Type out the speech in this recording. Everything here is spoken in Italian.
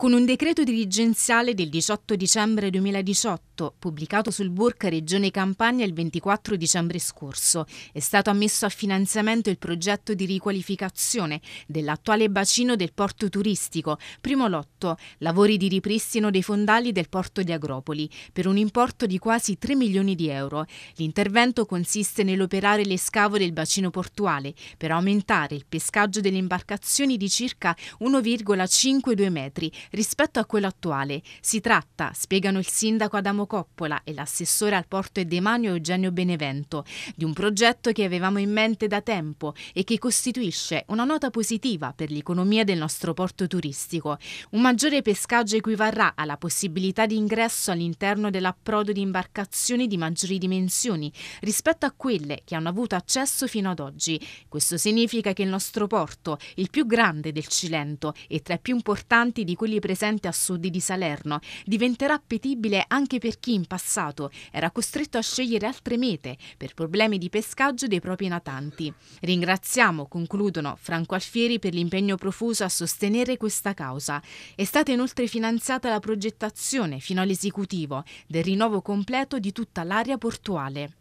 Con un decreto dirigenziale del 18 dicembre 2018, pubblicato sul Burca Regione Campania il 24 dicembre scorso, è stato ammesso a finanziamento il progetto di riqualificazione dell'attuale bacino del porto turistico, primo lotto, lavori di ripristino dei fondali del porto di Agropoli, per un importo di quasi 3 milioni di euro. L'intervento consiste nell'operare le scavo del bacino portuale per aumentare il pescaggio delle imbarcazioni di circa 1,52 metri rispetto a quello attuale. Si tratta, spiegano il sindaco Adamo Coppola e l'assessore al porto e demanio Eugenio Benevento, di un progetto che avevamo in mente da tempo e che costituisce una nota positiva per l'economia del nostro porto turistico. Un maggiore pescaggio equivarrà alla possibilità di ingresso all'interno dell'approdo di imbarcazioni di maggiori dimensioni rispetto a quelle che hanno avuto accesso fino ad oggi. Questo significa che il nostro porto, il più grande del Cilento e tra i più importanti di quelli presente a sud di Salerno diventerà appetibile anche per chi in passato era costretto a scegliere altre mete per problemi di pescaggio dei propri natanti. Ringraziamo, concludono, Franco Alfieri per l'impegno profuso a sostenere questa causa. È stata inoltre finanziata la progettazione fino all'esecutivo del rinnovo completo di tutta l'area portuale.